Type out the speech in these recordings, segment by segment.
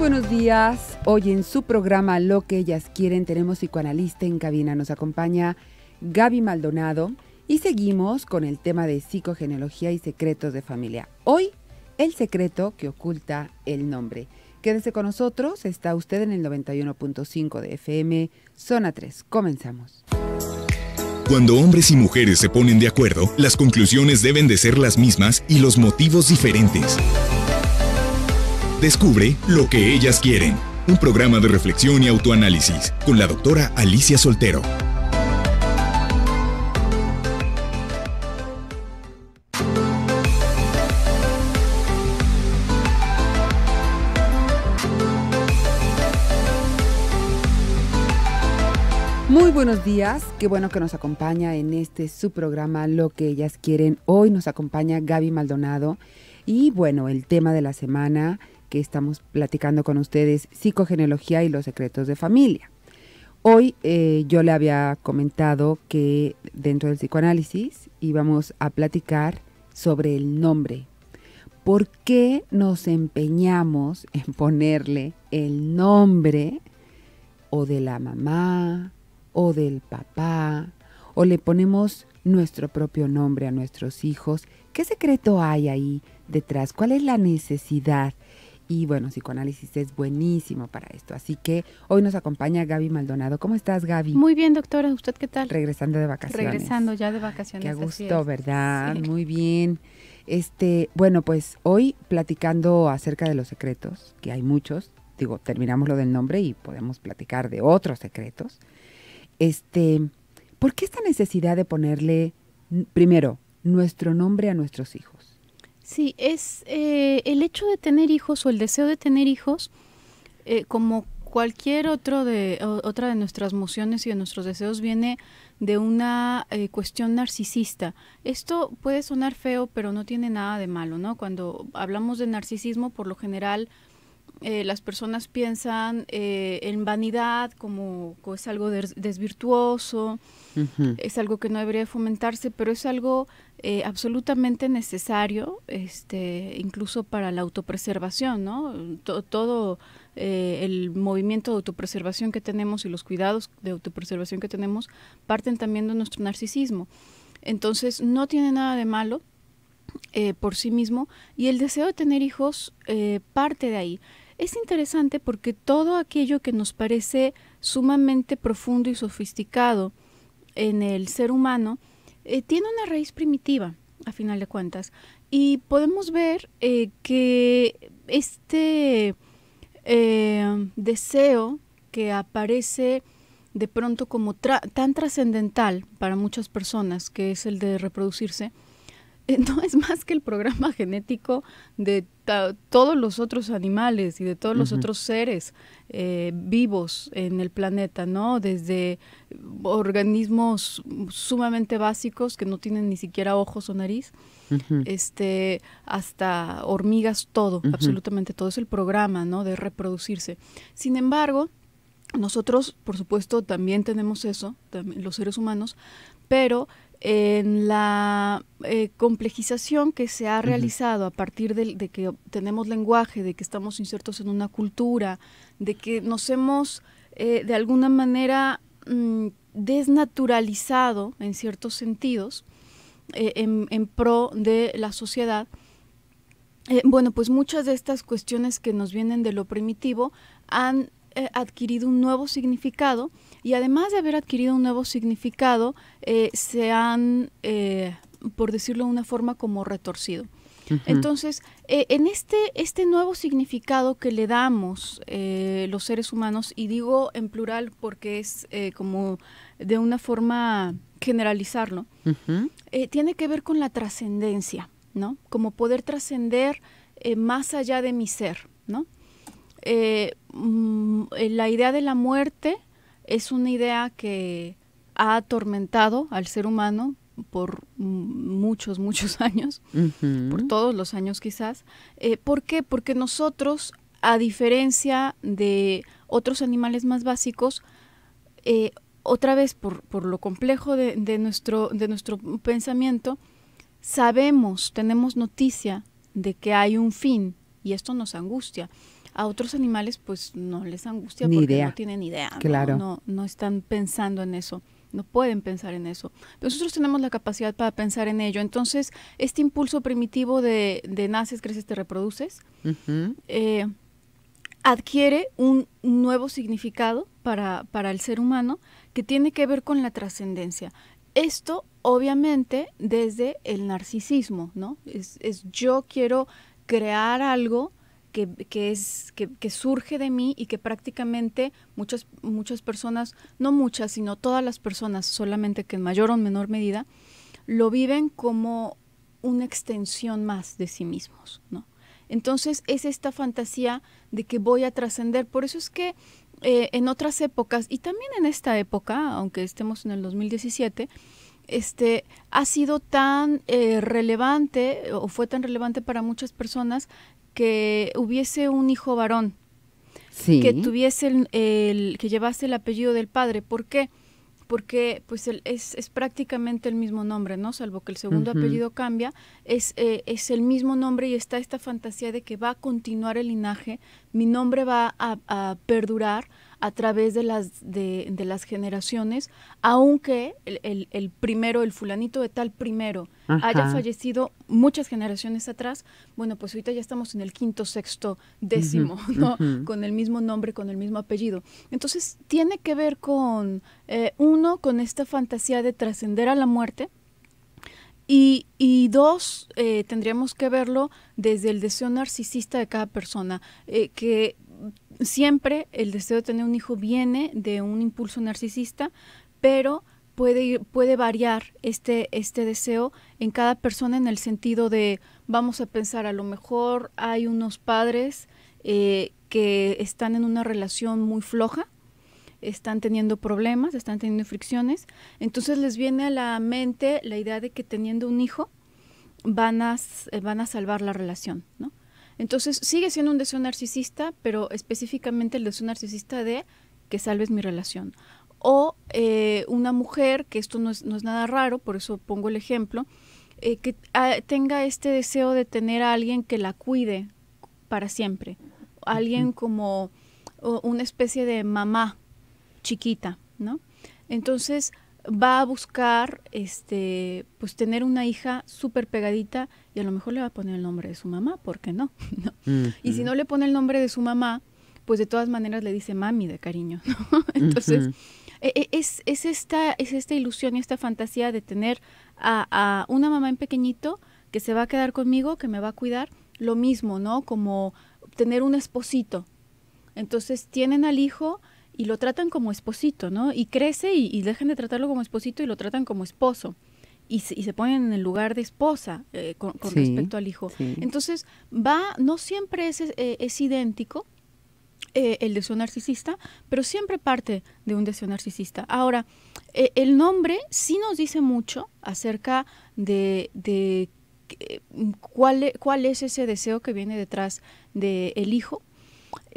buenos días. Hoy en su programa Lo que ellas quieren tenemos psicoanalista en cabina. Nos acompaña Gaby Maldonado y seguimos con el tema de psicogenealogía y secretos de familia. Hoy, el secreto que oculta el nombre. Quédese con nosotros, está usted en el 91.5 de FM, zona 3. Comenzamos. Cuando hombres y mujeres se ponen de acuerdo, las conclusiones deben de ser las mismas y los motivos diferentes. Descubre lo que ellas quieren. Un programa de reflexión y autoanálisis con la doctora Alicia Soltero. Muy buenos días, qué bueno que nos acompaña en este su programa Lo que ellas quieren. Hoy nos acompaña Gaby Maldonado y bueno, el tema de la semana que estamos platicando con ustedes, psicogenealogía y los secretos de familia. Hoy eh, yo le había comentado que dentro del psicoanálisis íbamos a platicar sobre el nombre. ¿Por qué nos empeñamos en ponerle el nombre o de la mamá o del papá o le ponemos nuestro propio nombre a nuestros hijos? ¿Qué secreto hay ahí detrás? ¿Cuál es la necesidad y bueno, psicoanálisis es buenísimo para esto. Así que hoy nos acompaña Gaby Maldonado. ¿Cómo estás, Gaby? Muy bien, doctora. ¿Usted qué tal? Regresando de vacaciones. Regresando ya de vacaciones. Qué gusto, ¿verdad? Muy bien. Este, bueno, pues hoy platicando acerca de los secretos, que hay muchos. Digo, terminamos lo del nombre y podemos platicar de otros secretos. Este, ¿por qué esta necesidad de ponerle primero nuestro nombre a nuestros hijos? Sí, es eh, el hecho de tener hijos o el deseo de tener hijos, eh, como cualquier otro de, otra de nuestras emociones y de nuestros deseos, viene de una eh, cuestión narcisista. Esto puede sonar feo, pero no tiene nada de malo, ¿no? Cuando hablamos de narcisismo, por lo general eh, las personas piensan eh, en vanidad como, es algo desvirtuoso, es algo que no debería fomentarse, pero es algo eh, absolutamente necesario, este, incluso para la autopreservación, ¿no? todo el movimiento de autopreservación que tenemos y los cuidados de autopreservación que tenemos parten también de nuestro narcisismo. Entonces, no tiene nada de malo. por sí mismo y el deseo de tener hijos parte de ahí es interesante porque todo aquello que nos parece sumamente profundo y sofisticado en el ser humano eh, tiene una raíz primitiva, a final de cuentas. Y podemos ver eh, que este eh, deseo que aparece de pronto como tan trascendental para muchas personas, que es el de reproducirse, eh, no es más que el programa genético de todos los otros animales y de todos los otros seres eh, vivos en el planeta, ¿no? Desde organismos sumamente básicos que no tienen ni siquiera ojos o nariz, este, hasta hormigas, todo, absolutamente todo. Es el programa, ¿no? De reproducirse. Sin embargo, nosotros, por supuesto, también tenemos eso, los seres humanos, pero en la eh, complejización que se ha realizado a partir de, que tenemos lenguaje, de que estamos insertos en una cultura, de que nos hemos eh, de alguna manera mm, desnaturalizado en ciertos sentidos eh, en, pro de la sociedad. bueno, pues muchas de estas cuestiones que nos vienen de lo primitivo han adquirido un nuevo significado y además de haber adquirido un nuevo significado, eh, se han, eh, por decirlo de una forma, como retorcido. Entonces, eh, en este, este nuevo significado que le damos los seres humanos, y digo en plural porque es como de una forma generalizarlo, tiene que ver con la trascendencia, ¿no? Como poder trascender más allá de mi ser, ¿no? Mm, la idea de la muerte es una idea que ha atormentado al ser humano por muchos, muchos años, por todos los años quizás. Eh, ¿Por qué? Porque nosotros, a diferencia de otros animales más básicos, eh, otra vez por, lo complejo de, nuestro, de nuestro pensamiento, sabemos, tenemos noticia de que hay un fin y esto nos angustia. A otros animales pues no les angustia porque no tienen idea, ¿no? No, están pensando en eso no pueden pensar en eso. nosotros tenemos la capacidad para pensar en ello. Entonces, este impulso primitivo de, de naces, creces, te reproduces, eh, adquiere un nuevo significado para, para, el ser humano que tiene que ver con la trascendencia. Esto, obviamente, desde el narcisismo, ¿no? Es, es yo quiero crear algo que, es, que, surge de mí y que prácticamente muchas, muchas personas, no muchas, sino todas las personas, solamente que en mayor o menor medida, lo viven como una extensión más de sí mismos, ¿no? Entonces es esta fantasía de que voy a trascender. Por eso es que eh, en otras épocas, y también en esta época, aunque estemos en el 2017, este, ha sido tan eh, relevante o fue tan relevante para muchas personas que hubiese un hijo varón, que tuviese el, que llevase el apellido del padre. ¿Por qué? Porque pues es, prácticamente el mismo nombre, ¿no? Salvo que el segundo apellido cambia, es, eh, es el mismo nombre y está esta fantasía de que va a continuar el linaje, mi nombre va a, a perdurar, a través de las, de, las generaciones, aunque el, el, primero, el fulanito de tal primero, haya fallecido muchas generaciones atrás, bueno, pues ahorita ya estamos en el quinto, sexto, décimo, ¿no? Con el mismo nombre, con el mismo apellido. Entonces, tiene que ver con, eh, uno, con esta fantasía de trascender a la muerte, y, y, dos, eh, tendríamos que verlo desde el deseo narcisista de cada persona, eh, que siempre el deseo de tener un hijo viene de un impulso narcisista, pero puede, puede variar este, este deseo en cada persona en el sentido de, vamos a pensar, a lo mejor hay unos padres eh, que están en una relación muy floja, están teniendo problemas, están teniendo fricciones, entonces les viene a la mente la idea de que teniendo un hijo van a, van a salvar la relación, ¿no? Entonces sigue siendo un deseo narcisista, pero específicamente el deseo narcisista de que salves mi relación. O eh, una mujer, que esto no es, nada raro, por eso pongo el ejemplo, eh, que ah, tenga este deseo de tener a alguien que la cuide para siempre. Alguien como una especie de mamá chiquita, ¿no? Entonces, va a buscar este pues tener una hija súper pegadita y a lo mejor le va a poner el nombre de su mamá, ¿por qué no? Mm, y si mm. no le pone el nombre de su mamá, pues de todas maneras le dice mami de cariño, Entonces, e, e, es, esta, es esta ilusión y esta fantasía de tener a, a una mamá en pequeñito que se va a quedar conmigo, que me va a cuidar, lo mismo, ¿no? Como tener un esposito. Entonces tienen al hijo y lo tratan como esposito, ¿no? Y crece y, dejan de tratarlo como esposito y lo tratan como esposo. Y se, se ponen en el lugar de esposa eh, con, respecto al hijo. Entonces, va, no siempre es, es, eh, idéntico, eh, el deseo narcisista, pero siempre parte de un deseo narcisista. Ahora, el nombre sí nos dice mucho acerca de, de cuál, e, cuál, es ese deseo que viene detrás del el hijo.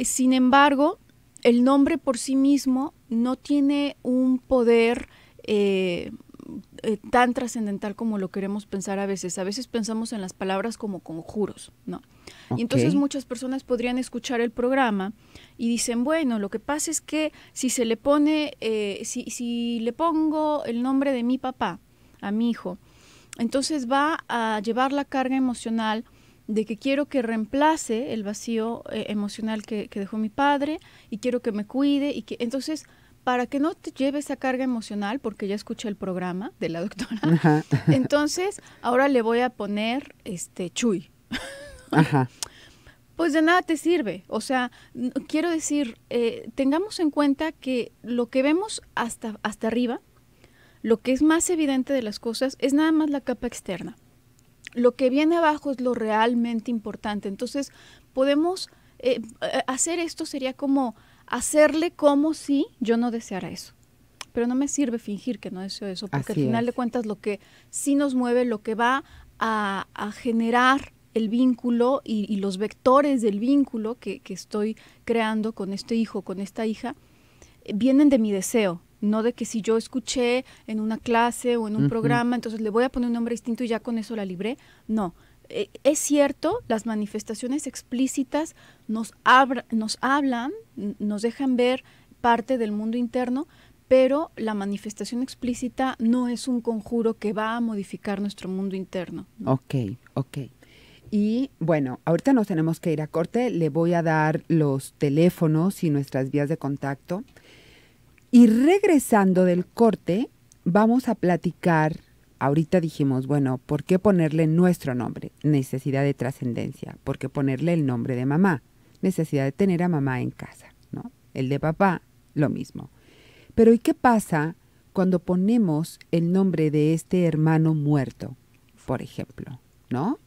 Sin embargo, el nombre por sí mismo no tiene un poder eh, eh, tan trascendental como lo queremos pensar a veces. A veces pensamos en las palabras como conjuros, ¿no? Y entonces muchas personas podrían escuchar el programa y dicen, bueno, lo que pasa es que si se le pone, eh, si, si le pongo el nombre de mi papá a mi hijo, entonces va a llevar la carga emocional de que quiero que reemplace el vacío eh, emocional que, dejó mi padre y quiero que me cuide y que entonces para que no te lleve esa carga emocional porque ya escuché el programa de la doctora entonces ahora le voy a poner este chuy pues de nada te sirve o sea quiero decir eh, tengamos en cuenta que lo que vemos hasta hasta arriba lo que es más evidente de las cosas es nada más la capa externa lo que viene abajo es lo realmente importante. Entonces, podemos eh, eh, hacer esto sería como hacerle como si yo no deseara eso. Pero no me sirve fingir que no deseo eso, porque al final de cuentas lo que sí nos mueve, lo que va a, generar el vínculo y, los vectores del vínculo que estoy creando con este hijo, con esta hija, eh, vienen de mi deseo, no de que si yo escuché en una clase o en un programa, entonces le voy a poner un nombre distinto y ya con eso la libré. No, e, es cierto, las manifestaciones explícitas nos, nos hablan, nos dejan ver parte del mundo interno, pero la manifestación explícita no es un conjuro que va a modificar nuestro mundo interno. Ok, ok. Y bueno, ahorita nos tenemos que ir a corte. Le voy a dar los teléfonos y nuestras vías de contacto. Y regresando del corte, vamos a platicar, ahorita dijimos, bueno, ¿por qué ponerle nuestro nombre? Necesidad de trascendencia. ¿Por qué ponerle el nombre de mamá? Necesidad de tener a mamá en casa, ¿no? El de papá, lo mismo. Pero ¿y qué pasa cuando ponemos el nombre de este hermano muerto, por ejemplo, ¿no?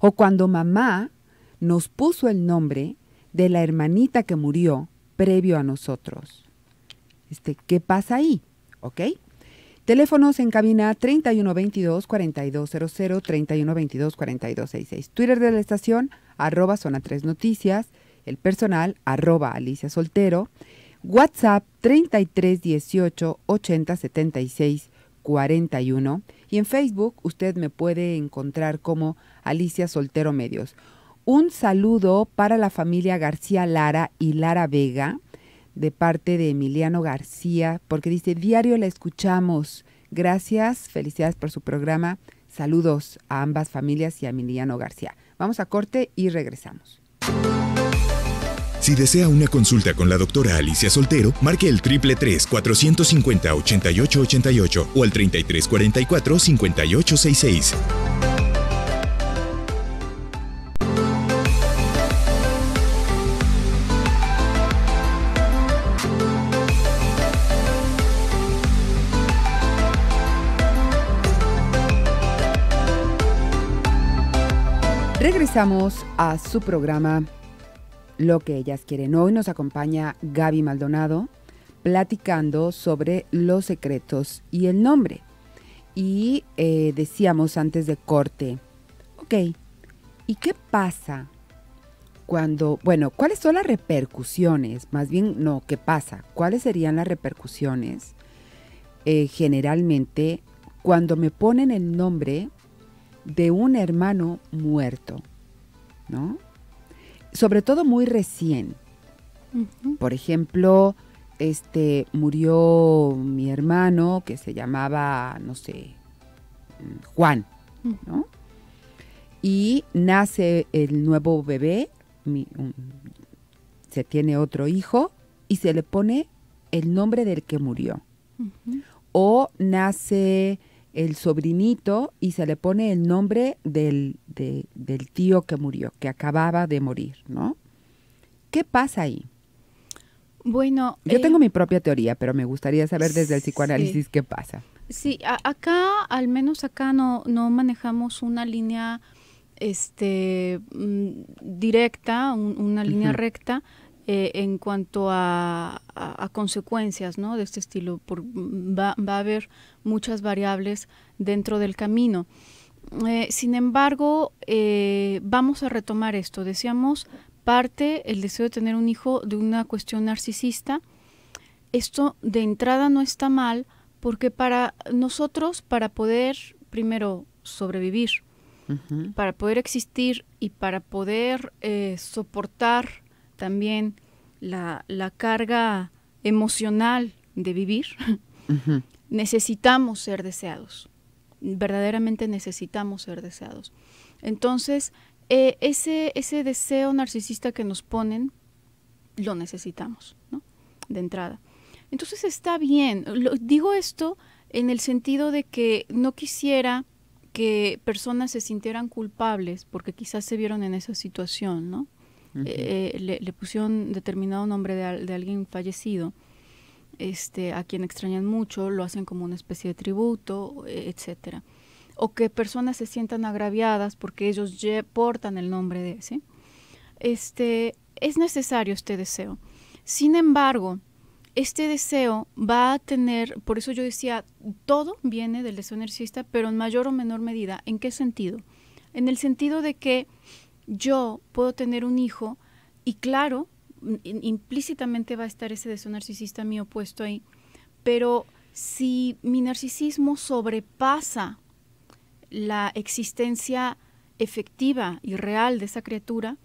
O cuando mamá nos puso el nombre de la hermanita que murió previo a nosotros. Este, ¿qué pasa ahí? ¿Ok? Teléfonos en cabina 3122-4200, 3122-4266. Twitter de la estación, arroba zona 3 noticias. El personal, arroba Alicia Soltero. WhatsApp 3318 8076 41. Y en Facebook usted me puede encontrar como Alicia Soltero Medios. Un saludo para la familia García Lara y Lara Vega de parte de Emiliano García, porque dice, diario la escuchamos. Gracias, felicidades por su programa. Saludos a ambas familias y a Emiliano García. Vamos a corte y regresamos. Si desea una consulta con la doctora Alicia Soltero, marque el triple 450 8888 o el 3344 5866. a su programa Lo que ellas quieren. Hoy nos acompaña Gaby Maldonado platicando sobre los secretos y el nombre. Y eh, decíamos antes de corte, ok, ¿y qué pasa cuando, bueno, cuáles son las repercusiones? Más bien, no, ¿qué pasa? ¿Cuáles serían las repercusiones eh, generalmente cuando me ponen el nombre de un hermano muerto? ¿no? Sobre todo muy recién. Por ejemplo, este murió mi hermano que se llamaba, no sé, mm, Juan, mm. ¿no? Y nace el nuevo bebé, se tiene otro hijo y se le pone el nombre del que murió. O nace el sobrinito y se le pone el nombre del, del tío que murió, que acababa de morir, ¿no? ¿Qué pasa ahí? Bueno. Yo tengo eh, mi propia teoría, pero me gustaría saber desde el psicoanálisis qué pasa. Sí, acá, al menos acá no, no manejamos una línea este, mm, directa, una línea recta, eh, en cuanto a, consecuencias ¿no? de este estilo. Mm, va, a haber muchas variables dentro del camino. Eh, sin embargo, eh, vamos a retomar esto. Decíamos, parte el deseo de tener un hijo de una cuestión narcisista. Esto de entrada no está mal porque para nosotros, para poder primero sobrevivir, para poder existir y para poder soportar también la, carga emocional de vivir, necesitamos ser deseados, verdaderamente necesitamos ser deseados. Entonces, eh, ese, ese deseo narcisista que nos ponen, lo necesitamos, ¿no? De entrada. Entonces está bien, digo esto en el sentido de que no quisiera que personas se sintieran culpables porque quizás se vieron en esa situación, ¿no? Eh, le, pusieron determinado nombre de, alguien fallecido, este, a quien extrañan mucho, lo hacen como una especie de tributo, e, etcétera. O que personas se sientan agraviadas porque ellos ya portan el nombre de ese. Este, es necesario este deseo. Sin embargo, este deseo va a tener, por eso yo decía, todo viene del deseo narcisista, pero en mayor o menor medida. ¿En qué sentido? En el sentido de que yo puedo tener un hijo y claro, implícitamente va a estar ese deseo narcisista mío puesto ahí, pero si mi narcisismo sobrepasa la existencia efectiva y real de esa criatura,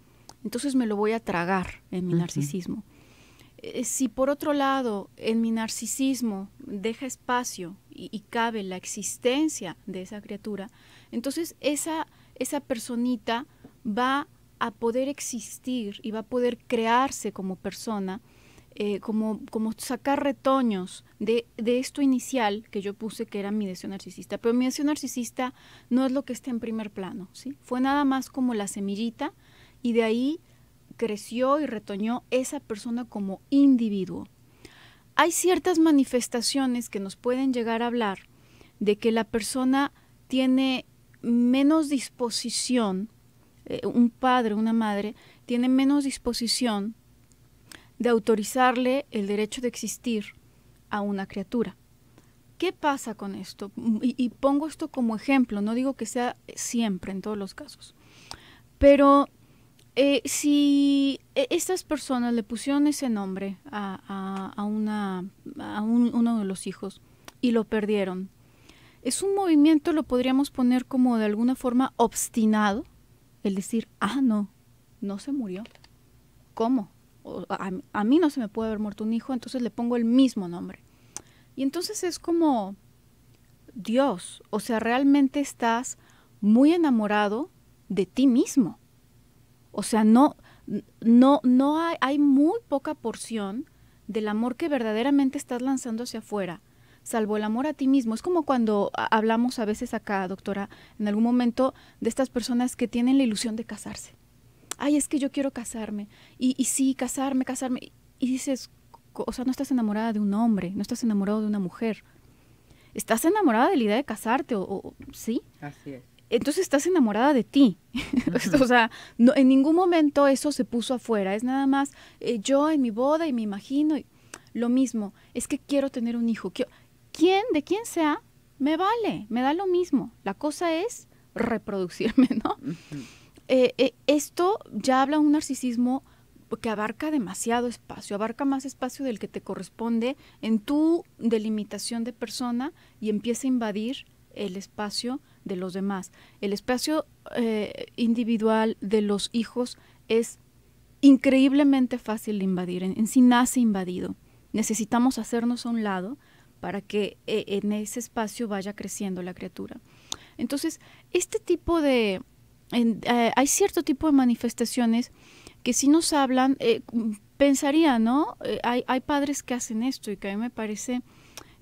entonces me lo voy a tragar en mi narcisismo. Eh, si por otro lado en mi narcisismo deja espacio y, y cabe la existencia de esa criatura, entonces esa, esa personita va a poder existir y va a poder crearse como persona, eh, como, como sacar retoños de, de, esto inicial que yo puse que era mi deseo narcisista. Pero mi deseo narcisista no es lo que está en primer plano, ¿sí? Fue nada más como la semillita y de ahí creció y retoñó esa persona como individuo. Hay ciertas manifestaciones que nos pueden llegar a hablar de que la persona tiene menos disposición eh, un padre, una madre, tiene menos disposición de autorizarle el derecho de existir a una criatura. ¿Qué pasa con esto? Y, pongo esto como ejemplo, no digo que sea siempre en todos los casos, pero eh, si e, estas personas le pusieron ese nombre a, a, uno de los hijos y lo perdieron, es un movimiento, lo podríamos poner como de alguna forma obstinado, el decir, ah, no, no se murió. ¿Cómo? a, mí no se me puede haber muerto un hijo, entonces le pongo el mismo nombre. Y entonces es como, Dios, o sea, realmente estás muy enamorado de ti mismo. O sea, no, no, no hay, hay muy poca porción del amor que verdaderamente estás lanzando hacia afuera salvo el amor a ti mismo. Es como cuando hablamos a veces acá, doctora, en algún momento de estas personas que tienen la ilusión de casarse. Ay, es que yo quiero casarme. Y, y sí, casarme, casarme. Y dices, o sea, no estás enamorada de un hombre, no estás enamorado de una mujer. Estás enamorada de la idea de casarte, o, sí. Así es entonces estás enamorada de ti. o sea, no, en ningún momento eso se puso afuera. Es nada más eh, yo en mi boda y me imagino lo mismo. Es que quiero tener un hijo quién, de quién sea, me vale, me da lo mismo. La cosa es reproducirme, ¿no? Eh, eh, esto ya habla un narcisismo que abarca demasiado espacio, abarca más espacio del que te corresponde en tu delimitación de persona y empieza a invadir el espacio de los demás. El espacio eh, individual de los hijos es increíblemente fácil de invadir, en sí nace invadido. Necesitamos hacernos a un lado para que eh, en ese espacio vaya creciendo la criatura. Entonces, este tipo de... Eh, hay cierto tipo de manifestaciones que si nos hablan, eh, pensaría, ¿no? hay, padres que hacen esto y que a mí me parece,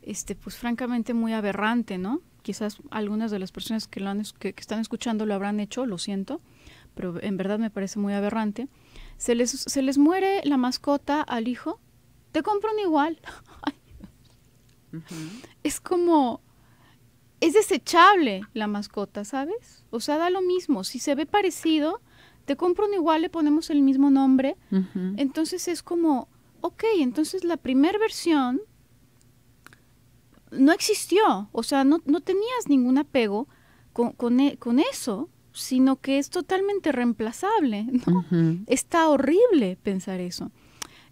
este, pues francamente, muy aberrante, ¿no? Quizás algunas de las personas que, están escuchando lo habrán hecho, lo siento, pero en verdad me parece muy aberrante. Se les, se les muere la mascota al hijo, te compro un igual. Es como, es desechable la mascota, ¿sabes? O sea, da lo mismo. Si se ve parecido, te compro uno igual, le ponemos el mismo nombre. Entonces es como, ok, entonces la primera versión no existió. O sea, no, tenías ningún apego e, con, eso, sino que es totalmente reemplazable, ¿no? Está horrible pensar eso.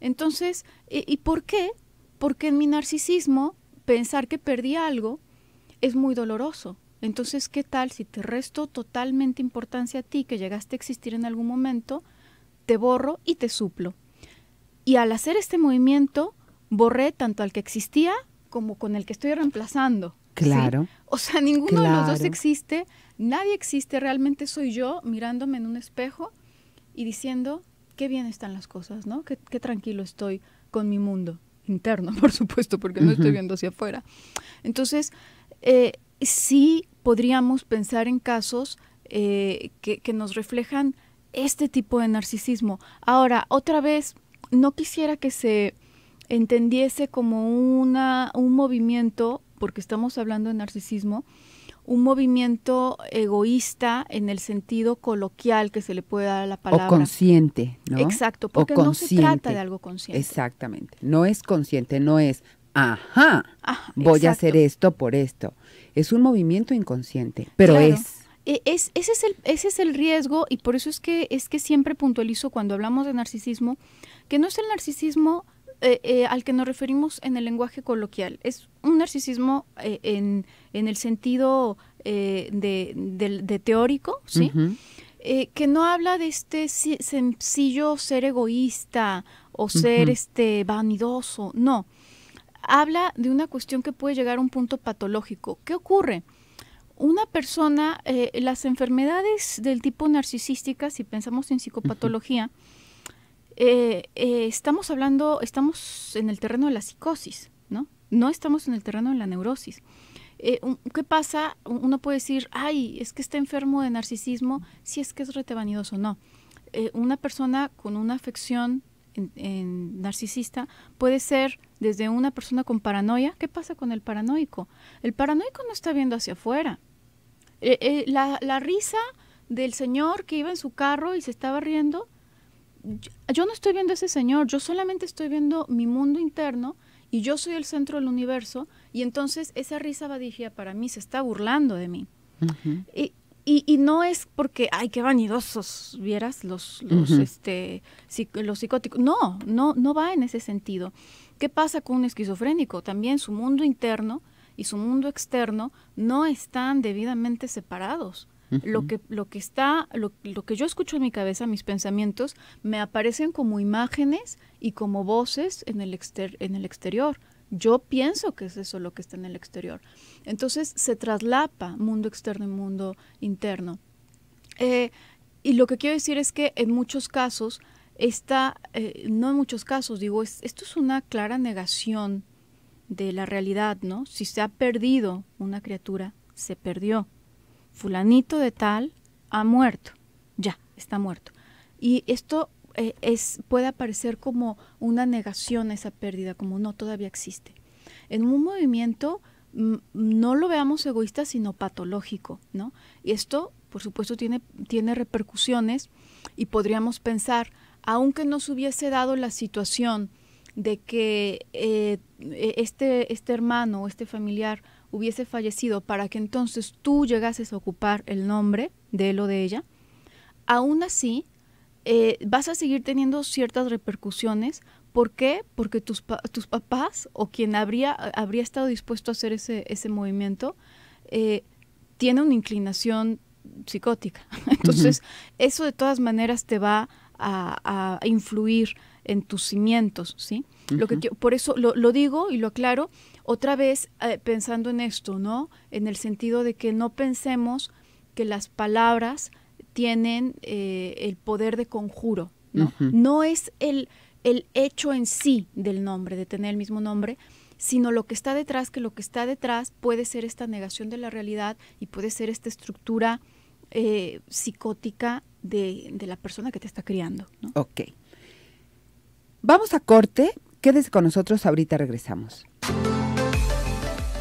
Entonces, ¿y por qué? Porque en mi narcisismo pensar que perdí algo es muy doloroso. Entonces, ¿qué tal si te resto totalmente importancia a ti que llegaste a existir en algún momento? Te borro y te suplo. Y al hacer este movimiento, borré tanto al que existía como con el que estoy reemplazando. Claro. O sea, ninguno de los dos existe, nadie existe, realmente soy yo mirándome en un espejo y diciendo, qué bien están las cosas, ¿no? qué tranquilo estoy con mi mundo interno, por supuesto, porque no estoy viendo hacia afuera. Entonces, eh, sí podríamos pensar en casos eh, que, que nos reflejan este tipo de narcisismo. Ahora, otra vez, no quisiera que se entendiese como una, un movimiento, porque estamos hablando de narcisismo, un movimiento egoísta en el sentido coloquial que se le puede dar a la palabra. O consciente, ¿no? Exacto, porque no se trata de algo consciente. Exactamente, no es consciente, no es, ajá, voy a hacer esto por esto. Es un movimiento inconsciente, pero es. E, es, ese, es el, ese es el riesgo y por eso es que, es que siempre puntualizo cuando hablamos de narcisismo, que no es el narcisismo eh, eh, al que nos referimos en el lenguaje coloquial. Es un narcisismo eh, en, el sentido de, teórico, ¿sí? que no habla de este sencillo ser egoísta o ser este vanidoso, no. Habla de una cuestión que puede llegar a un punto patológico. ¿Qué ocurre? Una persona, las enfermedades del tipo narcisística, si pensamos en psicopatología, eh, eh, estamos hablando, estamos en el terreno de la psicosis, ¿no? No estamos en el terreno de la neurosis. Eh, ¿Qué pasa? Uno puede decir, ay, es que está enfermo de narcisismo, si es que es rete o no. una persona con una afección narcisista puede ser desde una persona con paranoia. ¿Qué pasa con el paranoico? El paranoico no está viendo hacia afuera. la, risa del señor que iba en su carro y se estaba riendo yo, no estoy viendo a ese señor, yo solamente estoy viendo mi mundo interno y yo soy el centro del universo y entonces esa risa vadigia para mí se está burlando de mí. y, y, no es porque, ay, qué vanidosos, vieras, los, los, este, los psicóticos. No, no, no va en ese sentido. ¿Qué pasa con un esquizofrénico? También su mundo interno y su mundo externo no están debidamente separados. Lo que, lo que está, lo, que yo escucho en mi cabeza, mis pensamientos, me aparecen como imágenes y como voces en el, en el exterior. Yo pienso que es eso lo que está en el exterior. Entonces se traslapa mundo externo y mundo interno. Eh, y lo que quiero decir es que en muchos casos, está, eh, no en muchos casos, digo, esto es una clara negación de la realidad, ¿no? Si se ha perdido una criatura, se perdió fulanito de tal ha muerto, ya, está muerto. Y esto eh, es, puede aparecer como una negación a esa pérdida, como no, todavía existe. En un movimiento mm, no lo veamos egoísta, sino patológico, ¿no? Y esto, por supuesto, tiene, tiene repercusiones y podríamos pensar, aunque nos hubiese dado la situación de que eh, e, este, este hermano o este familiar hubiese fallecido para que entonces tú llegases a ocupar el nombre de él o de ella, aún así eh, vas a seguir teniendo ciertas repercusiones. ¿Por qué? Porque tus, papás o quien habría, habría estado dispuesto a hacer ese, movimiento eh, tiene una inclinación psicótica. Entonces, eso de todas maneras te va a, influir en tus cimientos, ¿sí? lo que, por eso lo digo y lo aclaro, otra vez eh, pensando en esto, ¿no? En el sentido de que no pensemos que las palabras tienen eh, el poder de conjuro, ¿no? es el, el hecho en sí del nombre, de tener el mismo nombre, sino lo que está detrás, que lo que está detrás puede ser esta negación de la realidad y puede ser esta estructura eh, psicótica de, de, la persona que te está criando. Ok. Vamos a corte. Quédese con nosotros, ahorita regresamos.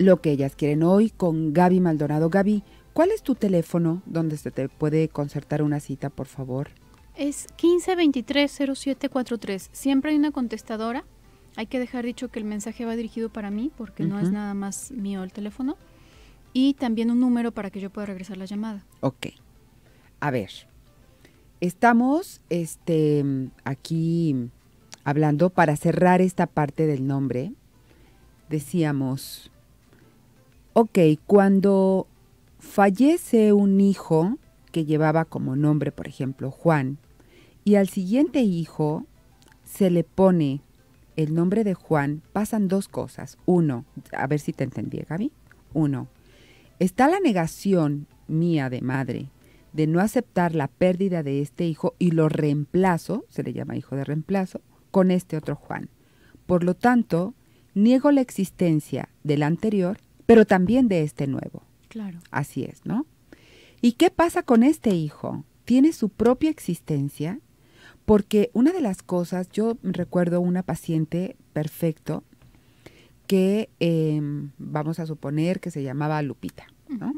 Lo que ellas quieren hoy con Gaby Maldonado. Gaby, ¿cuál es tu teléfono donde se te puede concertar una cita, por favor? Es 1523-0743. Siempre hay una contestadora. Hay que dejar dicho que el mensaje va dirigido para mí porque no es nada más mío el teléfono. Y también un número para que yo pueda regresar la llamada. Ok. A ver. Estamos este, aquí hablando para cerrar esta parte del nombre. Decíamos, ok, cuando fallece un hijo que llevaba como nombre, por ejemplo, Juan, y al siguiente hijo se le pone el nombre de Juan, pasan dos cosas. Uno, a ver si te entendí, ¿eh, Gaby. Uno, está la negación mía de madre de no aceptar la pérdida de este hijo y lo reemplazo, se le llama hijo de reemplazo, con este otro Juan. Por lo tanto, niego la existencia del anterior pero también de este nuevo. Claro. Así es, ¿no? ¿Y qué pasa con este hijo? Tiene su propia existencia, porque una de las cosas, yo recuerdo una paciente perfecto que em, vamos a suponer que se llamaba Lupita, ¿no?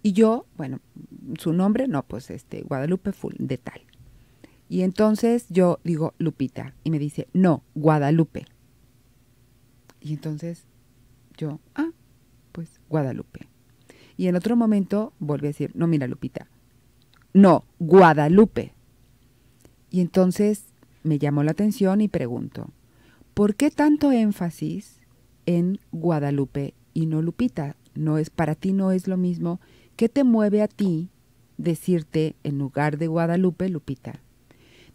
Y yo, bueno, su nombre, no, pues este, Guadalupe Full, de tal. Y entonces yo digo, Lupita, y me dice, no, Guadalupe. Y entonces yo, ah, pues Guadalupe. Y en otro momento volví a decir, no, mira, Lupita, no, Guadalupe. Y entonces me llamó la atención y pregunto, ¿por qué tanto énfasis en Guadalupe y no Lupita? No es para ti no es lo mismo. ¿Qué te mueve a ti decirte en lugar de Guadalupe, Lupita?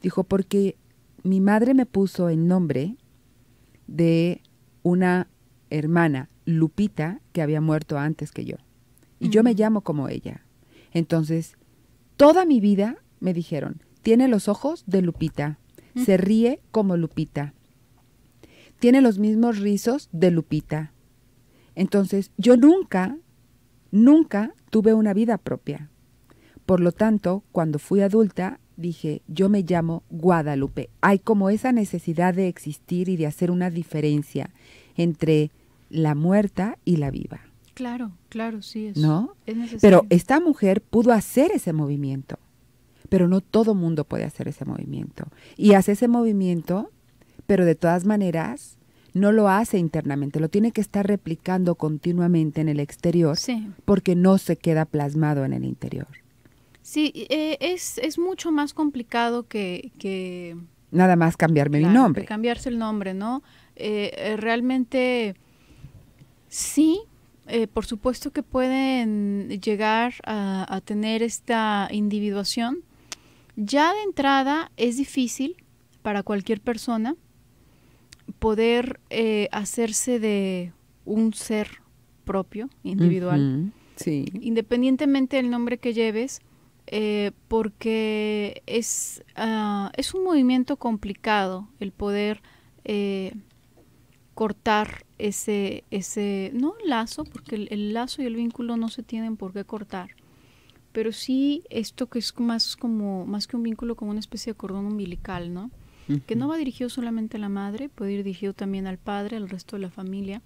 Dijo, porque mi madre me puso el nombre de una hermana Lupita, que había muerto antes que yo. Y yo me llamo como ella. Entonces, toda mi vida, me dijeron, tiene los ojos de Lupita, se ríe como Lupita, tiene los mismos rizos de Lupita. Entonces, yo nunca, nunca tuve una vida propia. Por lo tanto, cuando fui adulta, dije, yo me llamo Guadalupe. Hay como esa necesidad de existir y de hacer una diferencia entre la muerta y la viva. Claro, claro, sí es. ¿No? Pero esta mujer pudo hacer ese movimiento, pero no todo mundo puede hacer ese movimiento. Y hace ese movimiento, pero de todas maneras no lo hace internamente, lo tiene que estar replicando continuamente en el exterior porque no se queda plasmado en el interior. Sí, eh, es, mucho más complicado que... que Nada más cambiarme mi nombre. cambiarse el nombre, ¿no? Eh, eh, realmente Sí, eh, por supuesto que pueden llegar a, tener esta individuación. Ya de entrada es difícil para cualquier persona poder eh, hacerse de un ser propio, individual. sí. Independientemente del nombre que lleves, eh, porque es, ah, es un movimiento complicado el poder cortar ese, ese, no lazo, porque el, lazo y el vínculo no se tienen por qué cortar, pero sí esto que es más como, más que un vínculo, como una especie de cordón umbilical, ¿no? Que no va dirigido solamente a la madre, puede ir dirigido también al padre, al resto de la familia.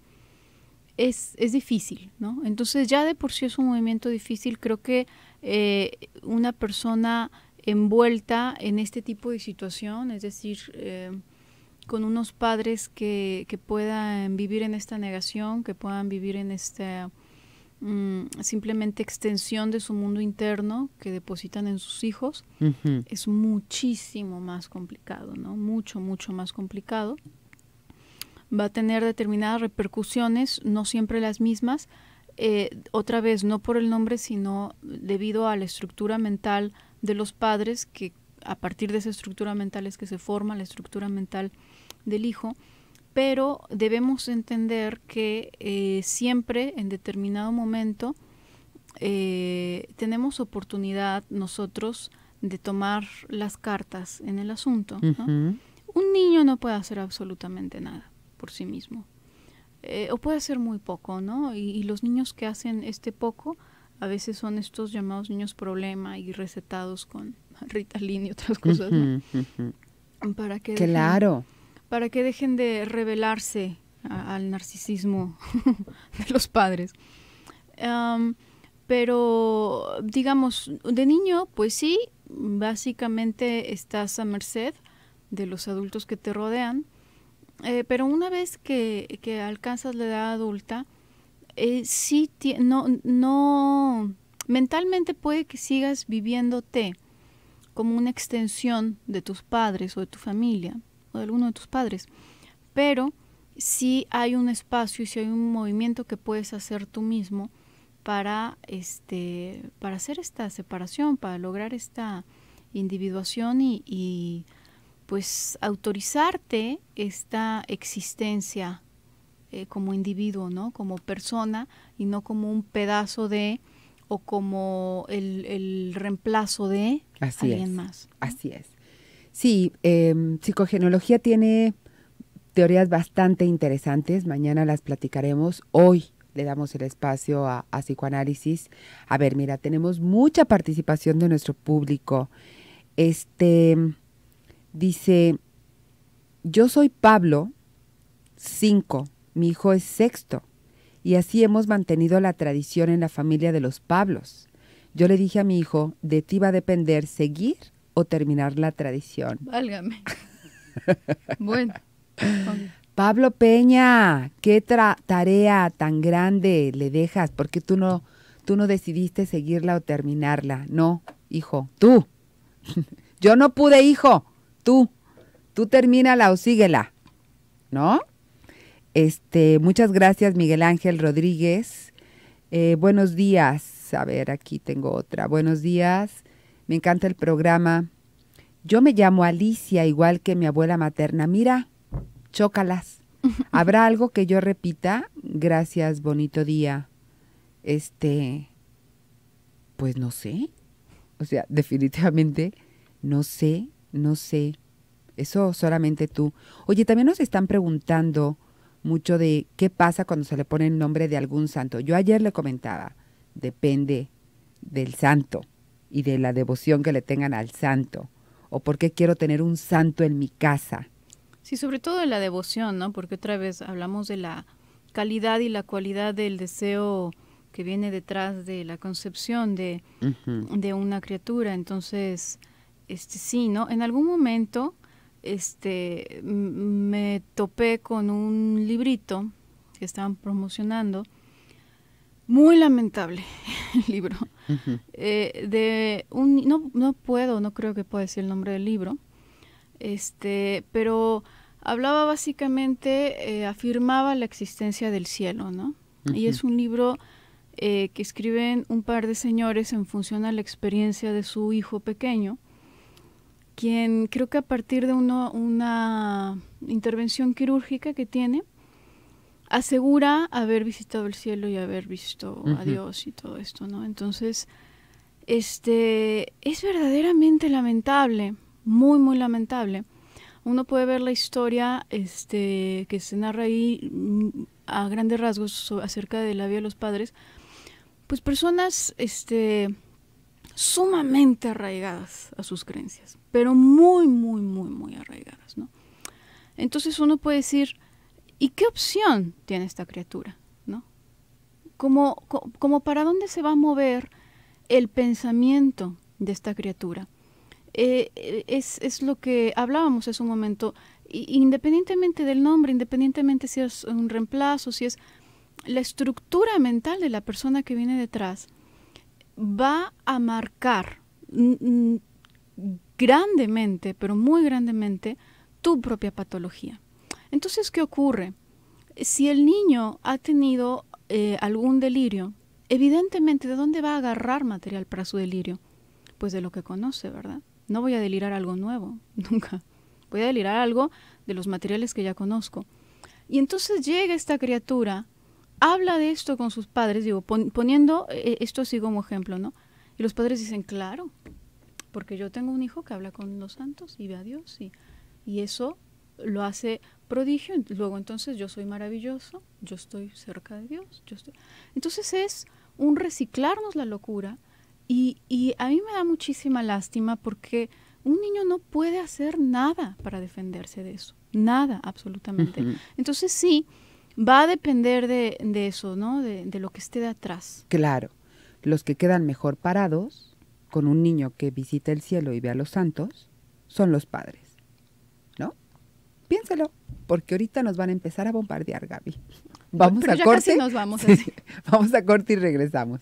Es, es difícil, ¿no? Entonces ya de por sí es un movimiento difícil. Creo que eh, una persona envuelta en este tipo de situación, es decir, eh, con unos padres que, puedan vivir en esta negación, que puedan vivir en esta mm, simplemente extensión de su mundo interno que depositan en sus hijos, es muchísimo más complicado, ¿no? Mucho, mucho más complicado. Va a tener determinadas repercusiones, no siempre las mismas, eh, otra vez, no por el nombre, sino debido a la estructura mental de los padres que a partir de esa estructura mental es que se forma la estructura mental del hijo, pero debemos entender que eh, siempre en determinado momento eh, tenemos oportunidad nosotros de tomar las cartas en el asunto. Un niño no puede hacer absolutamente nada por sí mismo. Eh, o puede hacer muy poco, ¿no? Y, los niños que hacen este poco a veces son estos llamados niños problema y recetados con Ritalin y otras cosas, Para que claro para que dejen de revelarse al narcisismo de los padres. pero, digamos, de niño, pues sí, básicamente estás a merced de los adultos que te rodean, eh, pero una vez que, alcanzas la edad adulta, eh, sí, no, no, mentalmente puede que sigas viviéndote como una extensión de tus padres o de tu familia, o de alguno de tus padres, pero si hay un espacio y si hay un movimiento que puedes hacer tú mismo para, este, para hacer esta separación, para lograr esta individuación y, pues autorizarte esta existencia eh, como individuo, ¿no? Como persona y no como un pedazo de o como el, reemplazo de alguien más. Así es. Sí, eh, psicogenología tiene teorías bastante interesantes, mañana las platicaremos, hoy le damos el espacio a, psicoanálisis. A ver, mira, tenemos mucha participación de nuestro público. Este dice, yo soy Pablo, cinco, mi hijo es sexto, y así hemos mantenido la tradición en la familia de los Pablos. Yo le dije a mi hijo, de ti va a depender seguir o terminar la tradición. Válgame. bueno. Pablo Peña, qué tarea tan grande le dejas, porque tú no, tú no decidiste seguirla o terminarla. No, hijo, tú. Yo no pude, hijo, tú. Tú termínala o síguela, ¿no? Este, muchas gracias, Miguel Ángel Rodríguez. Eh, buenos días. A ver, aquí tengo otra. Buenos días. Me encanta el programa. Yo me llamo Alicia, igual que mi abuela materna. Mira, chócalas. ¿Habrá algo que yo repita? Gracias, bonito día. Este, pues no sé. O sea, definitivamente no sé, no sé. Eso solamente tú. Oye, también nos están preguntando mucho de qué pasa cuando se le pone el nombre de algún santo. Yo ayer le comentaba, depende del santo y de la devoción que le tengan al santo, o por qué quiero tener un santo en mi casa. Sí, sobre todo de la devoción, ¿no? Porque otra vez hablamos de la calidad y la cualidad del deseo que viene detrás de la concepción de, una criatura. Entonces, este sí, ¿no? En algún momento este me topé con un librito que estaban promocionando muy lamentable el libro. Eh, de un, no, puedo, no creo que pueda decir el nombre del libro, este, pero hablaba básicamente, eh, afirmaba la existencia del cielo, ¿no? Y es un libro eh, que escriben un par de señores en función a la experiencia de su hijo pequeño, quien creo que a partir de una intervención quirúrgica que tiene, asegura haber visitado el cielo y haber visto a Dios y todo esto, ¿no? Entonces, este es verdaderamente lamentable, muy muy lamentable. Uno puede ver la historia este que se narra ahí mm, a grandes rasgos acerca de la vida de los padres, pues personas este sumamente arraigadas a sus creencias, pero muy muy muy muy arraigadas, ¿no? Entonces uno puede decir, ¿Y qué opción tiene esta criatura? ¿no? Como, para dónde se va a mover el pensamiento de esta criatura. Eh, eh, es, es, lo que hablábamos hace un momento, independientemente del nombre, independientemente si es un reemplazo, si es la estructura mental de la persona que viene detrás, va a marcar grandemente, pero muy grandemente, tu propia patología. Entonces, ¿qué ocurre? Si el niño ha tenido eh, algún delirio, evidentemente, ¿de dónde va a agarrar material para su delirio? Pues de lo que conoce, ¿verdad? No voy a delirar algo nuevo, nunca. Voy a delirar algo de los materiales que ya conozco. Y entonces llega esta criatura, habla de esto con sus padres, digo, poniendo eh, eh, esto así como ejemplo, ¿no? Y los padres dicen, claro, porque yo tengo un hijo que habla con los santos y ve a Dios y, y eso lo hace prodigio, luego entonces yo soy maravilloso, yo estoy cerca de Dios. Yo estoy... Entonces es un reciclarnos la locura y, a mí me da muchísima lástima porque un niño no puede hacer nada para defenderse de eso, nada absolutamente. Entonces sí, va a depender de, de eso, ¿no? De, de, lo que esté de atrás. Claro, los que quedan mejor parados con un niño que visita el cielo y ve a los santos son los padres piénselo, porque ahorita nos van a empezar a bombardear, Gaby. Vamos a corte. Nos vamos, a así. vamos a corte y regresamos.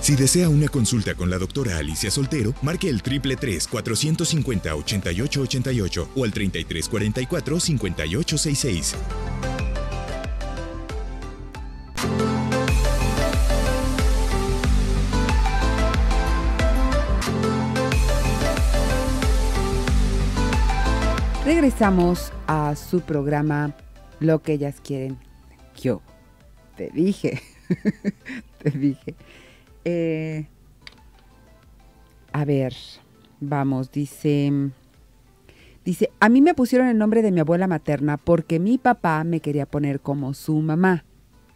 Si desea una consulta con la doctora Alicia Soltero, marque el triple 450 8888 o al 3344 5866. regresamos a su programa Lo que ellas quieren. Yo te dije, te dije. Eh, a ver, vamos, dice... Dice, a mí me pusieron el nombre de mi abuela materna porque mi papá me quería poner como su mamá.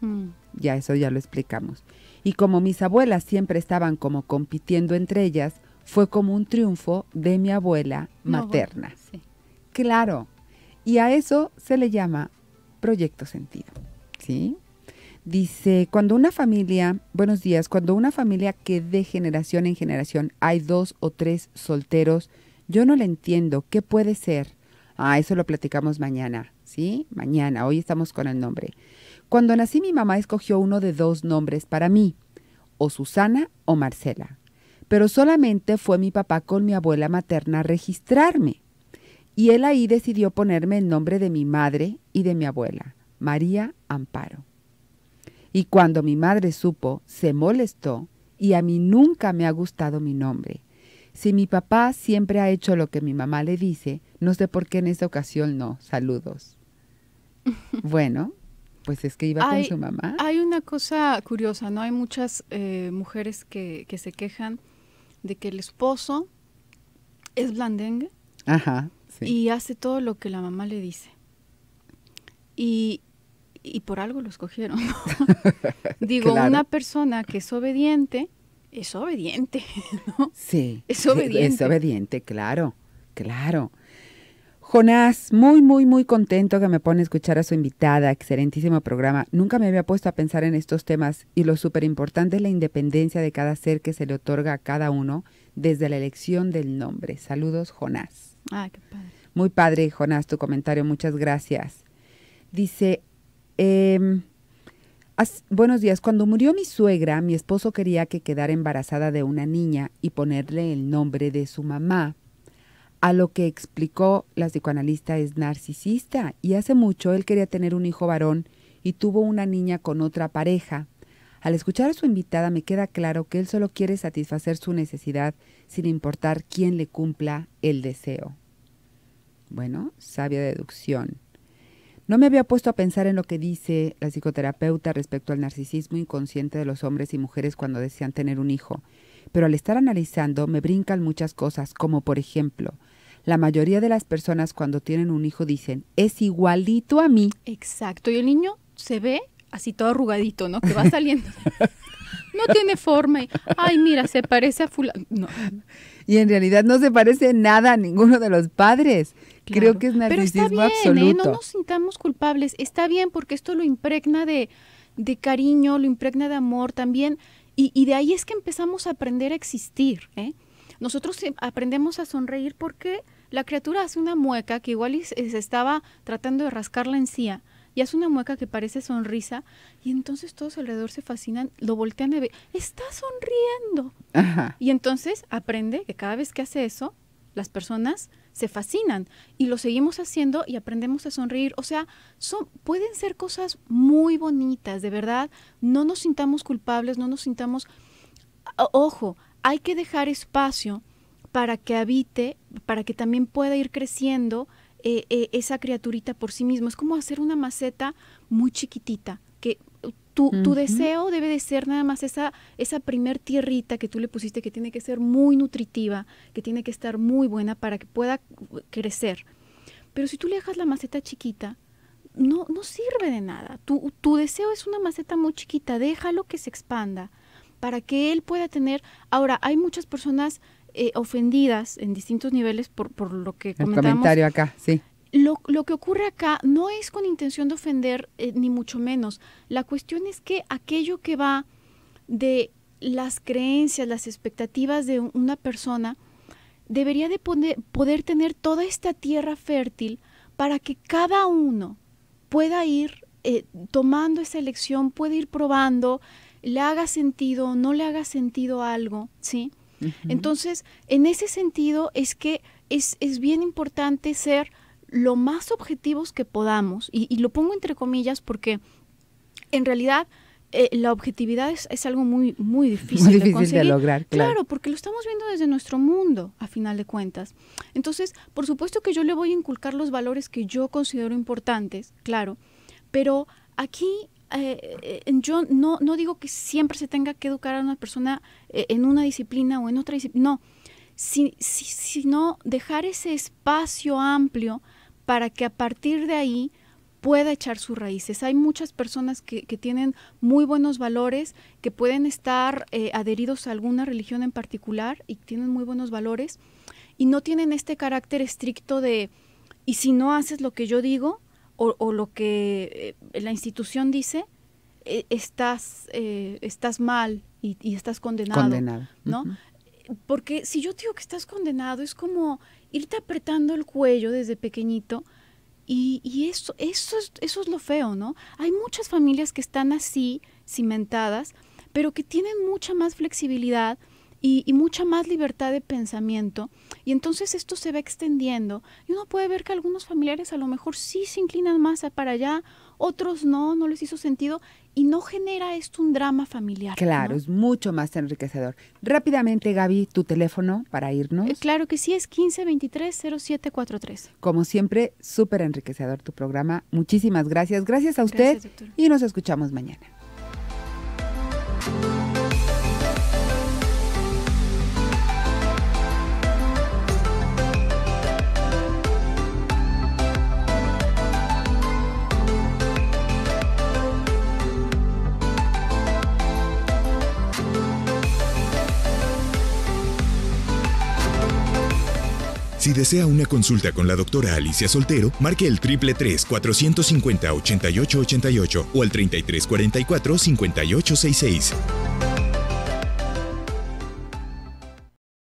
Mm. Ya eso ya lo explicamos. Y como mis abuelas siempre estaban como compitiendo entre ellas, fue como un triunfo de mi abuela materna. sí claro. Y a eso se le llama proyecto sentido. ¿Sí? Dice, cuando una familia, buenos días, cuando una familia que de generación en generación hay dos o tres solteros, yo no le entiendo, ¿qué puede ser? Ah, eso lo platicamos mañana, ¿sí? Mañana, hoy estamos con el nombre. Cuando nací mi mamá escogió uno de dos nombres para mí, o Susana o Marcela, pero solamente fue mi papá con mi abuela materna a registrarme y él ahí decidió ponerme el nombre de mi madre y de mi abuela, María Amparo. Y cuando mi madre supo, se molestó y a mí nunca me ha gustado mi nombre. Si mi papá siempre ha hecho lo que mi mamá le dice, no sé por qué en esta ocasión no. Saludos. bueno, pues es que iba con su mamá. Hay una cosa curiosa, ¿no? Hay muchas eh, mujeres que, que, se quejan de que el esposo es blandengue. Ajá. Y hace todo lo que la mamá le dice. Y, y por algo lo escogieron. Digo, una persona que es obediente, es obediente, ¿no? Sí. Es obediente. Es obediente, claro, claro. Jonás, muy, muy, muy contento que me pone a escuchar a su invitada. Excelentísimo programa. Nunca me había puesto a pensar en estos temas y lo súper importante es la independencia de cada ser que se le otorga a cada uno desde la elección del nombre. Saludos, Jonás. Muy padre, Jonás, tu comentario. Muchas gracias. Dice, em, buenos días. Cuando murió mi suegra, mi esposo quería que quedara embarazada de una niña y ponerle el nombre de su mamá. A lo que explicó la psicoanalista es narcisista y hace mucho él quería tener un hijo varón y tuvo una niña con otra pareja. Al escuchar a su invitada me queda claro que él solo quiere satisfacer su necesidad sin importar quién le cumpla el deseo. Bueno, sabia deducción. No me había puesto a pensar en lo que dice la psicoterapeuta respecto al narcisismo inconsciente de los hombres y mujeres cuando desean tener un hijo, pero al estar analizando me brincan muchas cosas, como por ejemplo, la mayoría de las personas cuando tienen un hijo dicen, es igualito a mí. Exacto, y el niño se ve así todo arrugadito, ¿no? Que va saliendo. no tiene forma. Ay, mira, se parece a fulano. No. Y en realidad no se parece nada a ninguno de los padres. Creo que es narcisismo Pero está bien, ¿eh? No nos sintamos culpables. Está bien porque esto lo impregna de, cariño, lo impregna de amor también. Y, y, de ahí es que empezamos a aprender a existir. ¿eh? Nosotros aprendemos a sonreír porque la criatura hace una mueca que igual se estaba tratando de rascar la encía y hace una mueca que parece sonrisa y entonces todos alrededor se fascinan, lo voltean a ver, está sonriendo. Y entonces aprende que cada vez que hace eso, las personas se fascinan y lo seguimos haciendo y aprendemos a sonreír. O sea, son, pueden ser cosas muy bonitas, de verdad. No nos sintamos culpables, no nos sintamos... Ojo, hay que dejar espacio para que habite, para que también pueda ir creciendo e, e, esa criaturita por sí mismo. Es como hacer una maceta muy chiquitita, que tu, tu deseo debe de ser nada más esa, esa primer tierrita que tú le pusiste, que tiene que ser muy nutritiva, que tiene que estar muy buena para que pueda crecer. Pero si tú le dejas la maceta chiquita, no, no sirve de nada. Tu, tu deseo es una maceta muy chiquita, déjalo que se expanda para que él pueda tener... Ahora, hay muchas personas eh, ofendidas en distintos niveles por, por lo que comentamos. El comentario acá, sí. Lo, que ocurre acá no es con intención de ofender, eh, ni mucho menos. La cuestión es que aquello que va de las creencias, las expectativas de una persona, debería de poder, tener toda esta tierra fértil para que cada uno pueda ir eh, tomando esa elección, pueda ir probando, le haga sentido o no le haga sentido algo, ¿sí? Entonces, en ese sentido es que es, bien importante ser lo más objetivos que podamos, y, lo pongo entre comillas porque en realidad eh, la objetividad es, algo muy, muy difícil, de, conseguir. lograr. claro. porque lo estamos viendo desde nuestro mundo, a final de cuentas. Entonces, por supuesto que yo le voy a inculcar los valores que yo considero importantes, claro, pero aquí eh, eh, yo no, no digo que siempre se tenga que educar a una persona eh, en una disciplina o en otra disciplina, no, sino dejar ese espacio amplio para que a partir de ahí pueda echar sus raíces. Hay muchas personas que, que tienen muy buenos valores, que pueden estar adheridos a alguna religión en particular y tienen muy buenos valores y no tienen este carácter estricto de, y si no haces lo que yo digo, o, lo que eh, la institución dice, e, estás, eh, estás mal y, estás condenado. ¿No? Porque si yo digo que estás condenado, es como irte apretando el cuello desde pequeñito. Y, eso, eso, es, eso es lo feo, ¿no? Hay muchas familias que están así, cimentadas, pero que tienen mucha más flexibilidad y, mucha más libertad de pensamiento. Y entonces esto se va extendiendo y uno puede ver que algunos familiares a lo mejor sí se inclinan más para allá, otros no, no les hizo sentido y no genera esto un drama familiar. Claro, es mucho más enriquecedor. Rápidamente, Gaby, tu teléfono para irnos. Eh, claro que sí, es 1523-0743. Como siempre, súper enriquecedor tu programa. Muchísimas gracias. Gracias a usted y nos escuchamos mañana. Si desea una consulta con la doctora Alicia Soltero, marque el 333-450-8888 o el 3344-5866.